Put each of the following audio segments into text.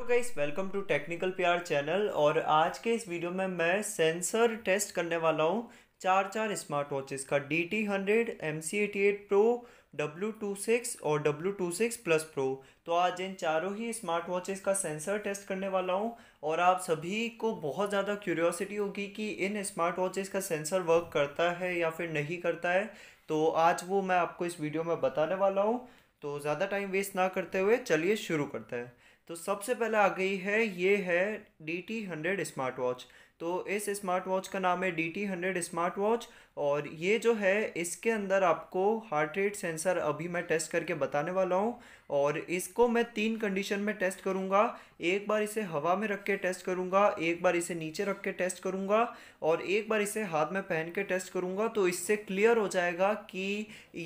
तो guys welcome to technical Pyaar channel और आज के इस वीडियो में मैं सेंसर टेस्ट करने वाला हूँ चार चार स्मार्ट वॉचेस का D T hundred M C eighty eight pro W two six और W two six plus pro तो आज इन चारों ही स्मार्ट वॉचेस का सेंसर टेस्ट करने वाला हूँ और आप सभी को बहुत ज़्यादा क्यूरियोसिटी होगी कि इन स्मार्ट वॉचेस का सेंसर वर्क करता है या फिर नहीं करता है तो आज वो मैं आपको इस वीडियो में बताने वाला हूँ तो ज़्यादा टाइम वेस्ट ना करते हुए चलिए शुरू करते हैं तो सबसे पहले आ गई है ये है D T hundred smart watch तो इस स्मार्ट वॉच का नाम है D T hundred smart watch और ये जो है इसके अंदर आपको हार्ट रेट सेंसर अभी मैं टेस्ट करके बताने वाला हूँ और इसको मैं तीन कंडीशन में टेस्ट करूँगा एक बार इसे हवा में रख के टेस्ट करूँगा एक बार इसे नीचे रख के टेस्ट करूँगा और एक बार इसे हाथ में पहन के टेस्ट करूँगा तो इससे क्लियर हो जाएगा कि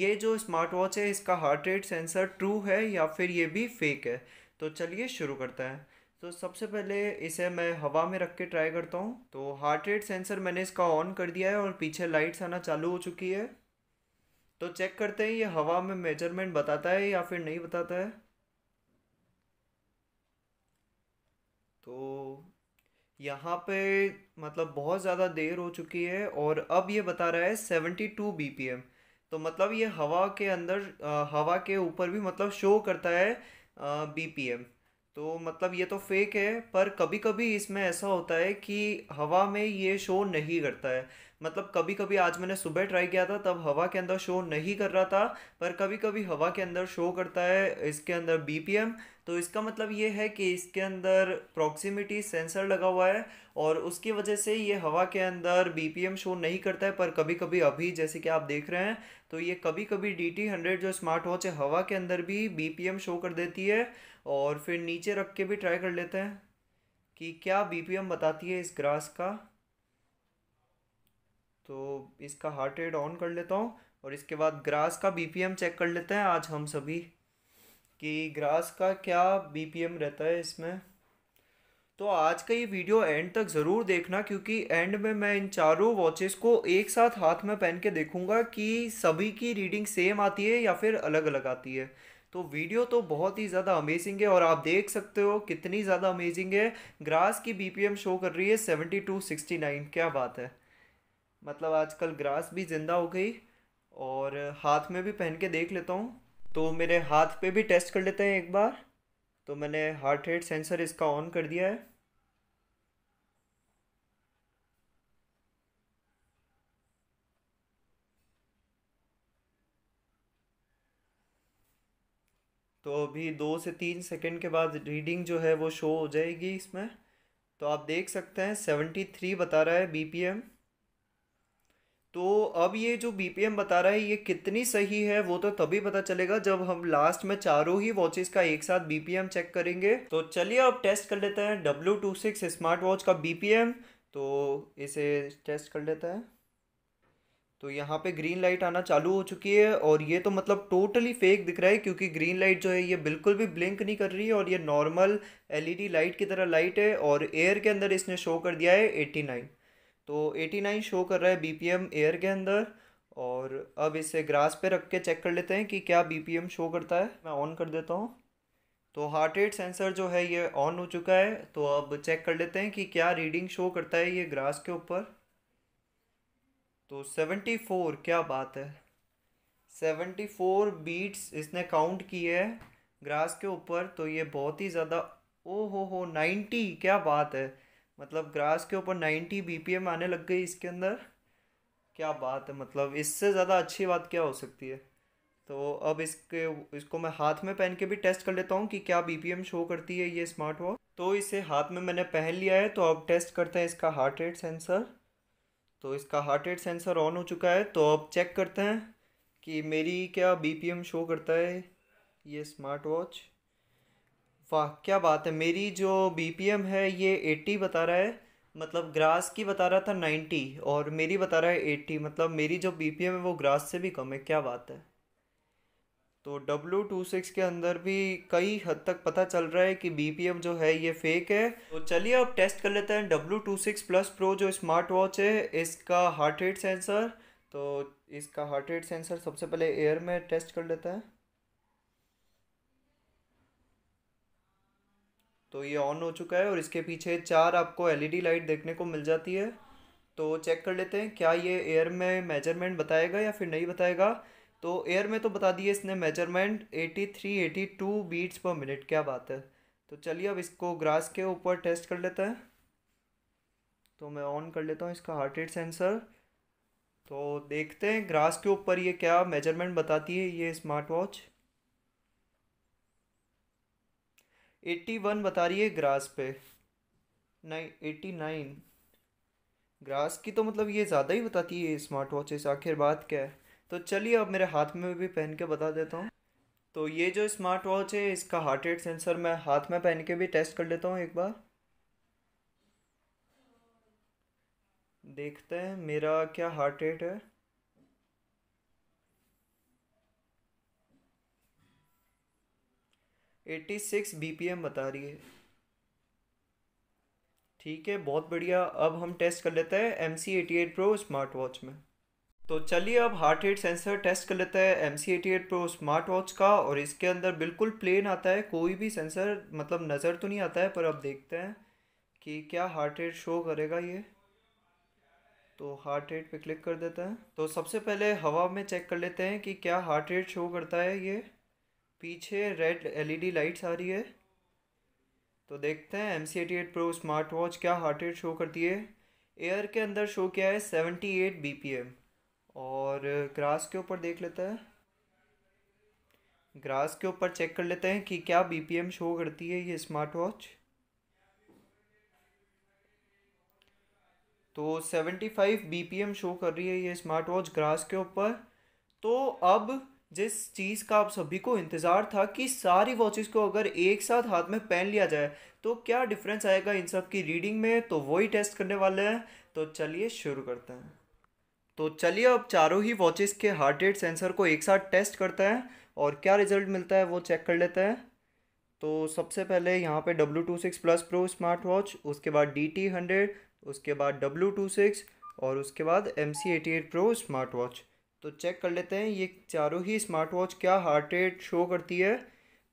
ये जो स्मार्ट वॉच है इसका हार्ट रेट सेंसर ट्रू है या फिर ये भी फेक है तो चलिए शुरू करता है तो सबसे पहले इसे मैं हवा में रख के ट्राई करता हूँ तो हार्ट रेट सेंसर मैंने इसका ऑन कर दिया है और पीछे लाइट्स आना चालू हो चुकी है तो चेक करते हैं ये हवा में मेजरमेंट बताता है या फिर नहीं बताता है तो यहाँ पे मतलब बहुत ज़्यादा देर हो चुकी है और अब ये बता रहा है seventy two B P M तो मतलब ये हवा के अंदर आ, हवा के ऊपर भी मतलब शो करता है बीपीएम तो मतलब ये तो फेक है पर कभी कभी इसमें ऐसा होता है कि हवा में ये शो नहीं करता है मतलब कभी कभी आज मैंने सुबह ट्राई किया था तब हवा के अंदर शो नहीं कर रहा था पर कभी कभी हवा के अंदर शो करता है इसके अंदर एम तो इसका मतलब ये है कि इसके अंदर प्रॉक्सिमिटी सेंसर लगा हुआ है और उसकी वजह से ये हवा के अंदर बीपीएम शो नहीं करता है पर कभी कभी अभी जैसे कि आप देख रहे हैं तो ये कभी कभी डी टी हंड्रेड जो स्मार्ट वॉच है हवा के अंदर भी बीपीएम शो कर देती है और फिर नीचे रख के भी ट्राई कर लेते हैं कि क्या बी बताती है इस ग्रास का तो इसका हार्ट रेट ऑन कर लेता हूँ और इसके बाद ग्रास का बी चेक कर लेते हैं आज हम सभी कि ग्रास का क्या बीपीएम रहता है इसमें तो आज का ये वीडियो एंड तक ज़रूर देखना क्योंकि एंड में मैं इन चारों वॉचेस को एक साथ हाथ में पहन के देखूंगा कि सभी की रीडिंग सेम आती है या फिर अलग अलग आती है तो वीडियो तो बहुत ही ज़्यादा अमेजिंग है और आप देख सकते हो कितनी ज़्यादा अमेजिंग है ग्रास की बीपीएम शो कर रही है सेवेंटी टू सिक्सटी नाइन क्या बात है मतलब आजकल ग्रास भी ज़िंदा हो गई और हाथ में भी पहन के देख लेता हूँ तो मेरे हाथ पे भी टेस्ट कर लेते हैं एक बार तो मैंने हार्ट रेट सेंसर इसका ऑन कर दिया है तो अभी दो से तीन सेकंड के बाद रीडिंग जो है वो शो हो जाएगी इसमें तो आप देख सकते हैं सेवेंटी थ्री बता रहा है बीपीएम तो अब ये जो बीपीएम बता रहा है ये कितनी सही है वो तो तभी पता चलेगा जब हम लास्ट में चारों ही वॉचेस का एक साथ बीपीएम चेक करेंगे तो चलिए अब टेस्ट कर लेते हैं W two six smart watch का बीपीएम तो इसे टेस्ट कर लेते हैं तो यहाँ पे ग्रीन लाइट आना चालू हो चुकी है और ये तो मतलब टोटली फेक दिख रहा है क्योंकि ग्रीन लाइट जो है ये बिल्कुल भी ब्लिंक नहीं कर रही e है और ये नॉर्मल एलईडी लाइट की तरह लाइट है और एयर के अंदर इसने शो कर दिया है एट्टी नाइन तो 89 शो कर रहा है एम एयर के अंदर और अब इसे ग्रास पे रख के चेक कर लेते हैं कि क्या एम शो करता है मैं ऑन कर देता हूँ तो हार्ट रेट सेंसर जो है ये ऑन हो चुका है तो अब चेक कर लेते हैं कि क्या रीडिंग शो करता है ये ग्रास के ऊपर तो सेवेंटी फोर क्या बात है सेवेंटी फोर बीट्स इसने काउंट की है ग्रास के ऊपर तो ये बहुत ही ज़्यादा ओ हो हो नाइन्टी क्या बात है मतलब ग्रास के ऊपर पी एम आने लग गई इसके अंदर क्या बात है मतलब इससे ज़्यादा अच्छी बात क्या हो सकती है तो अब इसके इसको मैं हाथ में पहन के भी टेस्ट कर लेता हूँ कि क्या एम शो करती है ये स्मार्ट वॉच तो इसे हाथ में मैंने पहन लिया है तो अब टेस्ट करते हैं इसका हार्ट रेट सेंसर तो इसका हार्ट रेट सेंसर ऑन हो चुका है तो अब चेक करते हैं कि मेरी क्या एम शो करता है ये स्मार्ट वॉच वाह क्या बात है मेरी जो बीपीएम है ये 80 बता रहा है मतलब ग्रास की बता रहा था 90 और मेरी बता रहा है 80 मतलब मेरी जो बीपीएम है वो ग्रास से भी कम है क्या बात है तो डब्लू टू सिक्स के अंदर भी कई हद तक पता चल रहा है कि बी जो है ये फेक है तो चलिए अब टेस्ट कर लेते हैं W two six plus pro जो स्मार्ट वॉच है इसका हार्ट रेट सेंसर तो इसका हार्ट रेट सेंसर सबसे पहले एयर में टेस्ट कर लेते हैं तो ये ऑन हो चुका है और इसके पीछे चार आपको एलईडी लाइट देखने को मिल जाती है तो चेक कर लेते हैं क्या ये एयर में मेजरमेंट बताएगा या फिर नहीं बताएगा तो एयर में तो बता दिए इसने मेजरमेंट 83 82 बीट्स पर मिनट क्या बात है तो चलिए अब इसको ग्रास के ऊपर टेस्ट कर लेते हैं तो मैं ऑन कर लेता हूँ इसका हार्ट रेट सेंसर तो देखते हैं ग्रास के ऊपर ये क्या मेजरमेंट बताती है ये स्मार्ट वॉच एट्टी वन बता रही है ग्रास पे नहीं एट्टी नाइन ग्रास की तो मतलब ये ज़्यादा ही बताती है स्मार्ट वॉचेस आखिर बात क्या है तो चलिए अब मेरे हाथ में भी पहन के बता देता हूँ तो ये जो स्मार्ट वॉच है इसका हार्ट रेट सेंसर मैं हाथ में पहन के भी टेस्ट कर लेता हूँ एक बार देखते हैं मेरा क्या हार्ट रेट है eighty six B P M बता रही है ठीक है बहुत बढ़िया अब हम टेस्ट कर लेते हैं M C eighty eight pro smart watch में तो चलिए अब हार्ट रेट सेंसर टेस्ट कर लेते हैं M C eighty eight pro smart watch का और इसके अंदर बिल्कुल प्लेन आता है कोई भी सेंसर मतलब नज़र तो नहीं आता है पर अब देखते हैं कि क्या हार्ट रेट शो करेगा ये तो हार्ट रेट पे क्लिक कर देते हैं तो सबसे पहले हवा में चेक कर लेते हैं कि क्या हार्ट रेट शो करता है ये पीछे रेड एलईडी लाइट्स आ रही है तो देखते हैं M C eighty eight pro smart watch क्या हार्ट रेट शो करती है एयर के अंदर शो किया है seventy eight B P M और ग्रास के ऊपर देख लेते हैं ग्रास के ऊपर चेक कर लेते हैं कि क्या बी पी एम शो करती है ये स्मार्ट वॉच तो seventy five B P M show कर रही है ये स्मार्ट वॉच ग्रास के ऊपर तो अब जिस चीज़ का आप सभी को इंतज़ार था कि सारी वॉचेस को अगर एक साथ हाथ में पहन लिया जाए तो क्या डिफरेंस आएगा इन सब की रीडिंग में तो वही टेस्ट करने वाले हैं तो चलिए शुरू करते हैं तो चलिए अब चारों ही वॉचेस के हार्ट रेट सेंसर को एक साथ टेस्ट करते हैं और क्या रिजल्ट मिलता है वो चेक कर लेते हैं तो सबसे पहले यहाँ पे W two six plus pro smart watch उसके बाद डी टी हंड्रेड उसके बाद डब्ल्यू टू सिक्स और उसके बाद M C eighty eight pro smart watch तो चेक कर लेते हैं ये चारों ही स्मार्ट वॉच क्या हार्ट रेट शो करती है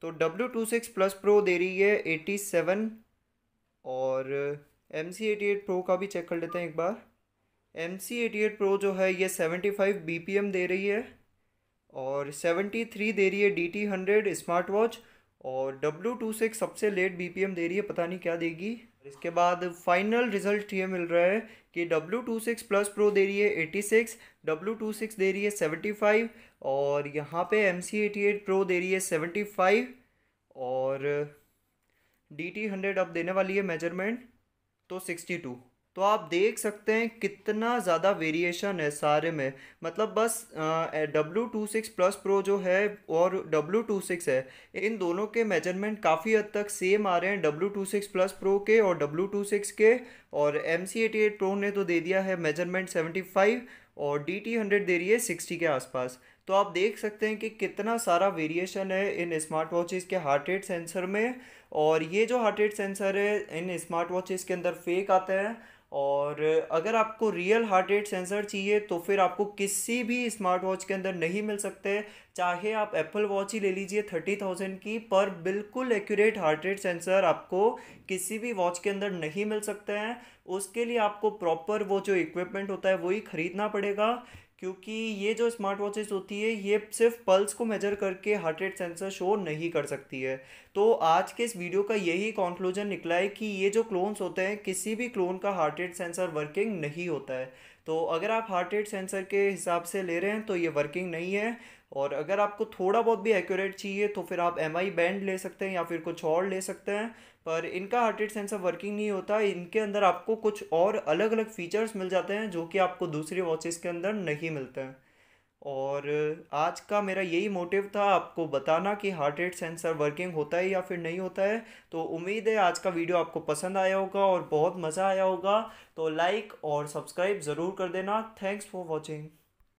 तो W two six plus pro दे रही है एटी सेवन और M C eighty eight pro का भी चेक कर लेते हैं एक बार M C eighty eight pro जो है ये seventy five B P M दे रही है और सेवेंटी थ्री दे रही है D T hundred smart watch और डब्ल्यू टू सिक्स सबसे लेट बी पी एम दे रही है पता नहीं क्या देगी और इसके बाद फाइनल रिजल्ट ये मिल रहा है कि W two six plus pro दे रही है eighty six W two six दे रही है सेवेंटी फाइव और यहाँ पे M C eighty eight pro दे रही है सेवेंटी फाइव और डी टी हंड्रेड अब देने वाली है मेजरमेंट तो सिक्सटी टू तो आप देख सकते हैं कितना ज़्यादा वेरिएशन है सारे में मतलब बस W two six plus pro जो है और डब्ल्यू टू सिक्स है इन दोनों के मेजरमेंट काफ़ी हद तक सेम आ रहे हैं W two six plus pro के और डब्ल्यू टू सिक्स के और M C eighty eight pro ने तो दे दिया है मेजरमेंट सेवेंटी फाइव और डी टी हंड्रेड दे रही है सिक्सटी के आसपास तो आप देख सकते हैं कि कितना सारा वेरिएशन है इन स्मार्ट वॉचेस के हार्ट रेट सेंसर में और ये जो हार्ट रेट सेंसर है इन स्मार्ट वॉचेस के अंदर फेक आता है और अगर आपको रियल हार्ट रेट सेंसर चाहिए तो फिर आपको किसी भी स्मार्ट वॉच के अंदर नहीं मिल सकते चाहे आप एप्पल वॉच ही ले लीजिए थर्टी थाउजेंड की पर बिल्कुल एक्यूरेट हार्ट रेट सेंसर आपको किसी भी वॉच के अंदर नहीं मिल सकते हैं उसके लिए आपको प्रॉपर वो जो इक्विपमेंट होता है वही ख़रीदना पड़ेगा क्योंकि ये जो स्मार्ट वॉचेस होती है ये सिर्फ पल्स को मेजर करके हार्ट रेट सेंसर शो नहीं कर सकती है तो आज के इस वीडियो का यही कंक्लूजन निकला है कि ये जो क्लोन्स होते हैं किसी भी क्लोन का हार्ट रेट सेंसर वर्किंग नहीं होता है तो अगर आप हार्ट रेट सेंसर के हिसाब से ले रहे हैं तो ये वर्किंग नहीं है और अगर आपको थोड़ा बहुत भी एक्यूरेट चाहिए तो फिर आप एम आई बैंड ले सकते हैं या फिर कुछ और ले सकते हैं पर इनका हार्ट रेट सेंसर वर्किंग नहीं होता इनके अंदर आपको कुछ और अलग अलग फीचर्स मिल जाते हैं जो कि आपको दूसरी वॉचेस के अंदर नहीं मिलते हैं और आज का मेरा यही मोटिव था आपको बताना कि हार्ट रेट सेंसर वर्किंग होता है या फिर नहीं होता है तो उम्मीद है आज का वीडियो आपको पसंद आया होगा और बहुत मज़ा आया होगा तो लाइक और सब्सक्राइब ज़रूर कर देना थैंक्स फॉर वॉचिंग